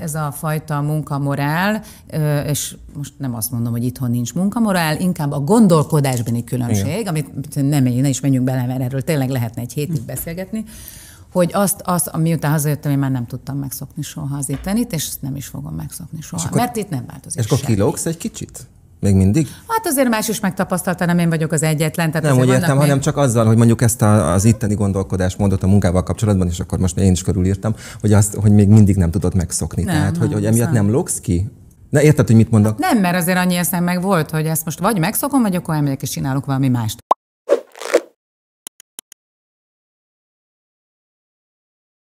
ez a fajta munkamorál, és most nem azt mondom, hogy itthon nincs munkamorál, inkább a gondolkodásbeni különbség, Igen. amit nem, ne is menjünk bele, mert erről tényleg lehetne egy hétig beszélgetni, hogy azt, azt, miután hazajöttem, én már nem tudtam megszokni soha az ittenit, és nem is fogom megszokni soha, akkor, mert itt nem változik És akkor semmi. kilógsz egy kicsit? Még mindig? Hát azért más is megtapasztalta, nem én vagyok az egyetlen. Tehát nem úgy értem, még... hanem csak azzal, hogy mondjuk ezt a, az itteni gondolkodásmódot a munkával kapcsolatban, és akkor most én is körülírtam, hogy, azt, hogy még mindig nem tudod megszokni. Nem, Tehát, nem, hogy, hogy emiatt nem logsz ki? Ne érted, hogy mit mondok? Hát nem, mert azért annyi eszem meg volt, hogy ezt most vagy megszokom, vagy akkor elmegyek és csinálok valami mást.